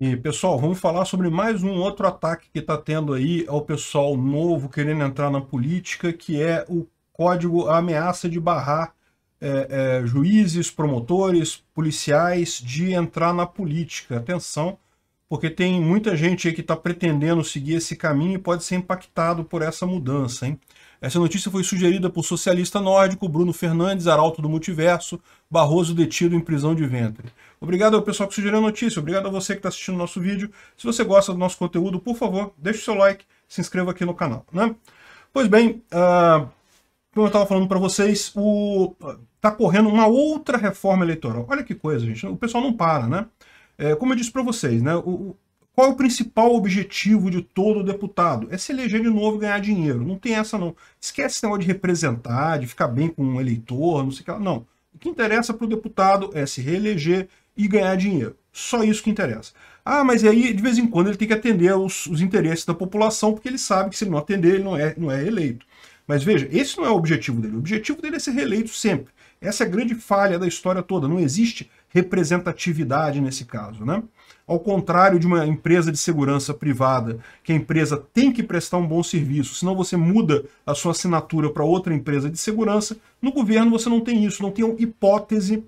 E, pessoal, vamos falar sobre mais um outro ataque que está tendo aí ao pessoal novo querendo entrar na política, que é o código, a ameaça de barrar é, é, juízes, promotores, policiais de entrar na política. Atenção, porque tem muita gente que está pretendendo seguir esse caminho e pode ser impactado por essa mudança. Hein? Essa notícia foi sugerida por socialista nórdico Bruno Fernandes, arauto do multiverso, Barroso detido em prisão de ventre. Obrigado ao pessoal que sugeriu a notícia, obrigado a você que está assistindo o nosso vídeo. Se você gosta do nosso conteúdo, por favor, deixe o seu like, se inscreva aqui no canal. Né? Pois bem, uh, como eu estava falando para vocês, está correndo uma outra reforma eleitoral. Olha que coisa, gente, o pessoal não para, né? É, como eu disse para vocês, né, o, qual é o principal objetivo de todo deputado? É se eleger de novo e ganhar dinheiro. Não tem essa, não. Esquece esse negócio de representar, de ficar bem com um eleitor, não sei o que lá. Não. O que interessa para o deputado é se reeleger e ganhar dinheiro. Só isso que interessa. Ah, mas aí, de vez em quando, ele tem que atender os interesses da população, porque ele sabe que se ele não atender, ele não é, não é eleito. Mas veja, esse não é o objetivo dele. O objetivo dele é ser reeleito sempre. Essa é a grande falha da história toda. Não existe representatividade nesse caso, né? Ao contrário de uma empresa de segurança privada, que a empresa tem que prestar um bom serviço, senão você muda a sua assinatura para outra empresa de segurança, no governo você não tem isso, não tem hipótese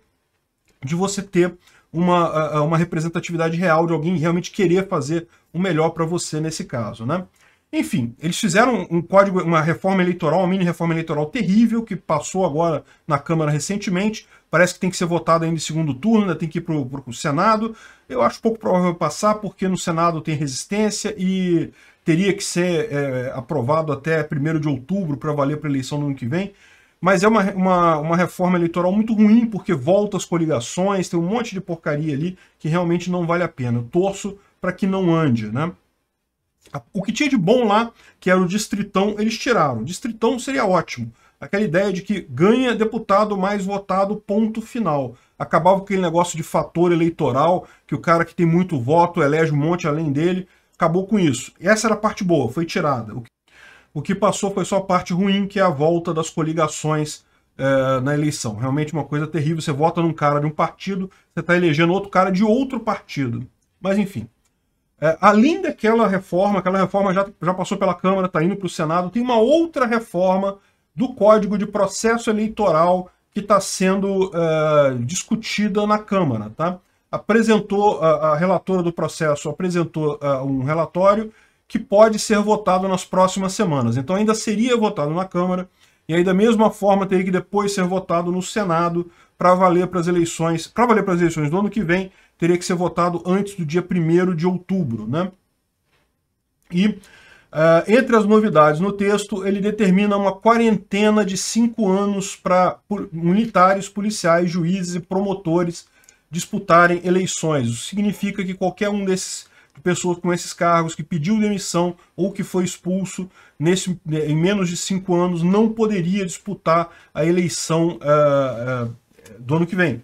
de você ter uma, uma representatividade real de alguém realmente querer fazer o melhor para você nesse caso, né? Enfim, eles fizeram um código, uma reforma eleitoral, uma mini reforma eleitoral terrível, que passou agora na Câmara recentemente. Parece que tem que ser votado ainda em segundo turno, ainda tem que ir para o Senado. Eu acho pouco provável passar, porque no Senado tem resistência e teria que ser é, aprovado até 1 de outubro para valer para a eleição no ano que vem. Mas é uma, uma, uma reforma eleitoral muito ruim, porque volta as coligações, tem um monte de porcaria ali que realmente não vale a pena. Eu torço para que não ande, né? O que tinha de bom lá, que era o distritão, eles tiraram. Distritão seria ótimo. Aquela ideia de que ganha deputado mais votado, ponto final. Acabava com aquele negócio de fator eleitoral, que o cara que tem muito voto elege um monte além dele. Acabou com isso. E essa era a parte boa, foi tirada. O que passou foi só a parte ruim, que é a volta das coligações é, na eleição. Realmente uma coisa terrível. Você vota num cara de um partido, você está elegendo outro cara de outro partido. Mas enfim. É, além daquela reforma, aquela reforma já, já passou pela Câmara, está indo para o Senado, tem uma outra reforma do Código de Processo Eleitoral que está sendo é, discutida na Câmara. Tá? Apresentou, a, a relatora do processo apresentou a, é, um relatório que pode ser votado nas próximas semanas. Então ainda seria votado na Câmara e aí da mesma forma teria que depois ser votado no Senado para valer para as eleições, para valer para as eleições do ano que vem teria que ser votado antes do dia 1 de outubro. Né? E uh, entre as novidades no texto, ele determina uma quarentena de cinco anos para militares, policiais, juízes e promotores disputarem eleições. Isso significa que qualquer um desses pessoas com esses cargos que pediu demissão ou que foi expulso nesse, né, em menos de cinco anos não poderia disputar a eleição uh, uh, do ano que vem.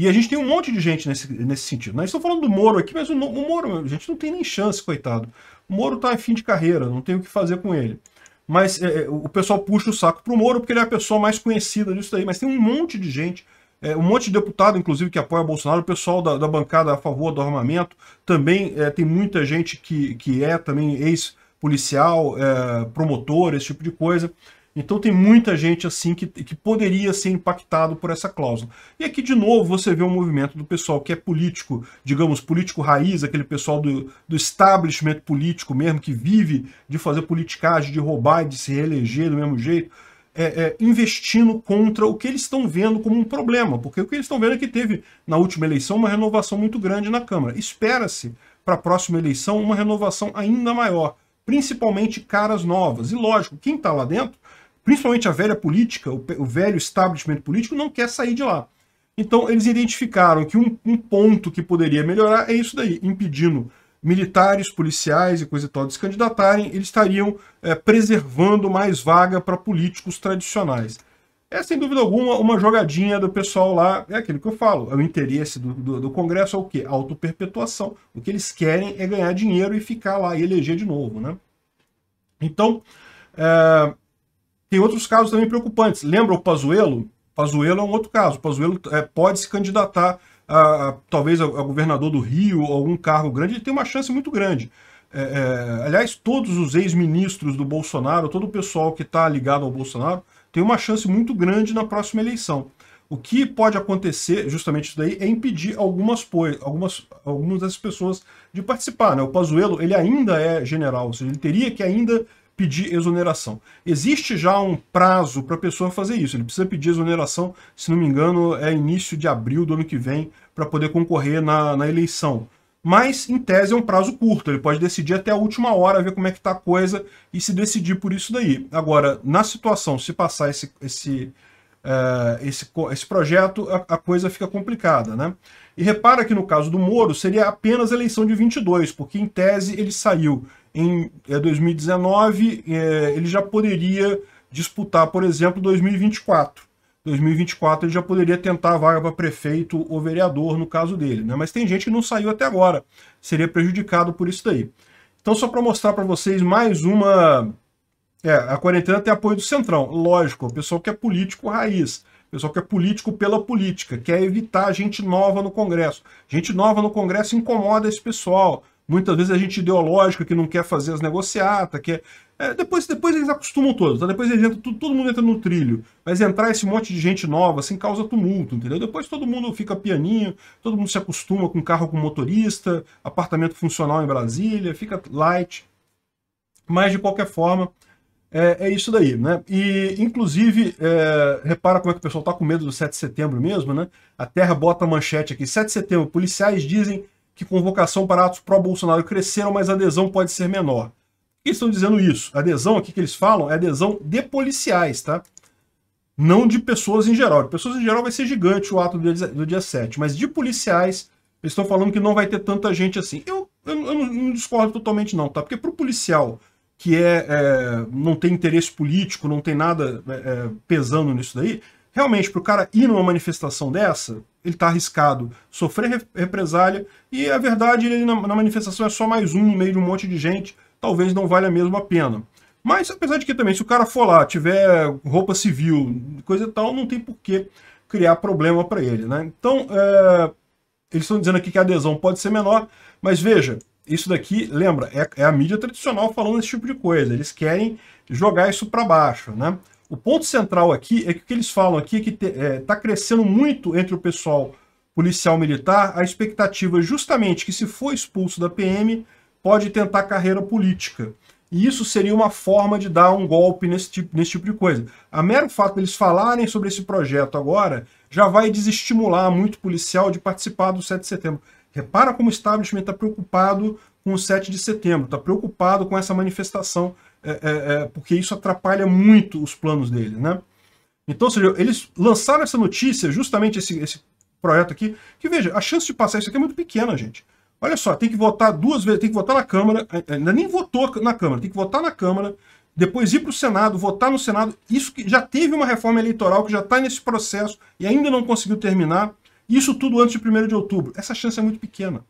E a gente tem um monte de gente nesse, nesse sentido. Nós né? Estou falando do Moro aqui, mas o, o Moro, a gente não tem nem chance, coitado. O Moro está em fim de carreira, não tem o que fazer com ele. Mas é, é, o pessoal puxa o saco pro Moro porque ele é a pessoa mais conhecida disso daí. Mas tem um monte de gente é, um monte de deputado, inclusive, que apoia Bolsonaro, o pessoal da, da bancada a favor do armamento, também é, tem muita gente que, que é também ex-policial, é, promotor, esse tipo de coisa. Então tem muita gente assim que, que poderia ser impactado por essa cláusula. E aqui de novo você vê um movimento do pessoal que é político, digamos, político raiz, aquele pessoal do, do establishment político mesmo, que vive de fazer politicagem, de roubar e de se reeleger do mesmo jeito. É, é, investindo contra o que eles estão vendo como um problema, porque o que eles estão vendo é que teve na última eleição uma renovação muito grande na Câmara. Espera-se para a próxima eleição uma renovação ainda maior, principalmente caras novas. E lógico, quem está lá dentro principalmente a velha política, o, o velho establishment político, não quer sair de lá. Então, eles identificaram que um, um, ponto que poderia melhorar é isso daí, impedindo militares, policiais e coisa e tal de se candidatarem, eles estariam é, preservando mais vaga para políticos tradicionais. É, sem dúvida alguma, uma jogadinha do pessoal lá, é aquilo que eu falo, é o interesse do, do, do Congresso é o quê? Autoperpetuação. O que eles querem é ganhar dinheiro e ficar lá e eleger de novo, né? Então, é, tem outros casos também preocupantes. Lembra o Pazuello? Pazuello é um outro caso. Pazuello é, pode se candidatar a, a talvez a, a, governador do Rio, ou algum cargo grande, ele tem uma chance muito grande. É, é, aliás, todos os ex-ministros do Bolsonaro, todo o pessoal que está ligado ao Bolsonaro, tem uma chance muito grande na próxima eleição. O que pode acontecer, justamente isso daí, é impedir algumas, algumas, algumas dessas pessoas de participar. Né? O Pazuello, ele ainda é general, ou seja, ele teria que ainda pedir exoneração. Existe já um prazo para a pessoa fazer isso. Ele precisa pedir exoneração, se não me engano, é início de abril do ano que vem, para poder concorrer na, na eleição. Mas, em tese, é um prazo curto. Ele pode decidir até a última hora, ver como é que está a coisa e se decidir por isso daí. Agora, na situação, se passar esse, esse, uh, esse, esse projeto, a, a coisa fica complicada. Né? E repara que no caso do Moro, seria apenas eleição de 22, porque, em tese, ele saiu em 2019, é, é, ele já poderia disputar, por exemplo, 2024. 2024 ele já poderia tentar a vaga para prefeito ou vereador, no caso dele. Né? Mas tem gente que não saiu até agora, seria prejudicado por isso daí. Então, só para mostrar para vocês mais uma... É, a quarentena tem apoio do Centrão, lógico, o pessoal que é político raiz, o pessoal que é político pela política, quer evitar gente nova no Congresso. Gente nova no Congresso incomoda esse pessoal, Muitas vezes a é gente ideológica que não quer fazer as negociatas, que é, é depois, depois eles acostumam todos, tá? depois eles entram, todo mundo entra no trilho. Mas entrar esse monte de gente nova, assim, causa tumulto, entendeu? Depois todo mundo fica pianinho, todo mundo se acostuma com carro com motorista, apartamento funcional em Brasília, fica light. Mas, de qualquer forma, é, é isso daí, né? E, inclusive, é, repara como é que o pessoal tá com medo do 7 de setembro mesmo, né? A Terra bota a manchete aqui. 7 de setembro, policiais dizem que convocação para atos pró-Bolsonaro cresceram, mas a adesão pode ser menor. Por que estão dizendo isso? A adesão aqui que eles falam é adesão de policiais, tá? Não de pessoas em geral. De pessoas em geral vai ser gigante o ato do dia, do dia 7, mas de policiais, eles estão falando que não vai ter tanta gente assim. Eu, eu, eu não discordo totalmente não, tá? Porque para o policial que é, é, não tem interesse político, não tem nada é, é pesando nisso daí, realmente, para o cara ir numa manifestação dessa, ele está arriscado sofrer represália, e a é verdade, ele na, na, manifestação é só mais um no meio de um monte de gente, talvez não valha mesmo a pena. Mas, apesar de que também, se o cara for lá, tiver roupa civil, coisa e tal, não tem por que criar problema para ele. Né? Então, é, eles estão dizendo aqui que a adesão pode ser menor, mas veja, isso daqui, lembra, é, é a mídia tradicional falando esse tipo de coisa. Eles querem jogar isso para baixo, né? O ponto central aqui é que o que eles falam aqui é que está é, tá crescendo muito entre o pessoal policial militar a expectativa justamente que se for expulso da PM, pode tentar carreira política. E isso seria uma forma de dar um golpe nesse tipo, nesse tipo de coisa. A mero fato deles de falarem sobre esse projeto agora já vai desestimular muito policial de participar do 7 de setembro. Repara como o establishment está preocupado com o 7 de setembro, está preocupado com essa manifestação é, é, é, porque isso atrapalha muito os planos dele, né? Então, seja, eles lançaram essa notícia, justamente esse, esse projeto aqui, que veja, a chance de passar isso aqui é muito pequena, gente. Olha só, tem que votar duas vezes, tem que votar na Câmara, é, é, ainda nem votou na Câmara, tem que votar na Câmara, depois ir para o Senado, votar no Senado. Isso que já teve uma reforma eleitoral que já está nesse processo e ainda não conseguiu terminar. Isso tudo antes de 1 de outubro. Essa chance é muito pequena.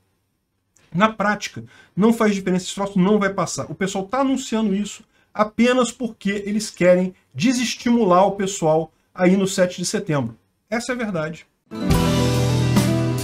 Na prática, não faz diferença, esse troço não vai passar. O pessoal está anunciando isso apenas porque eles querem desestimular o pessoal aí no 7 de setembro. Essa é a verdade.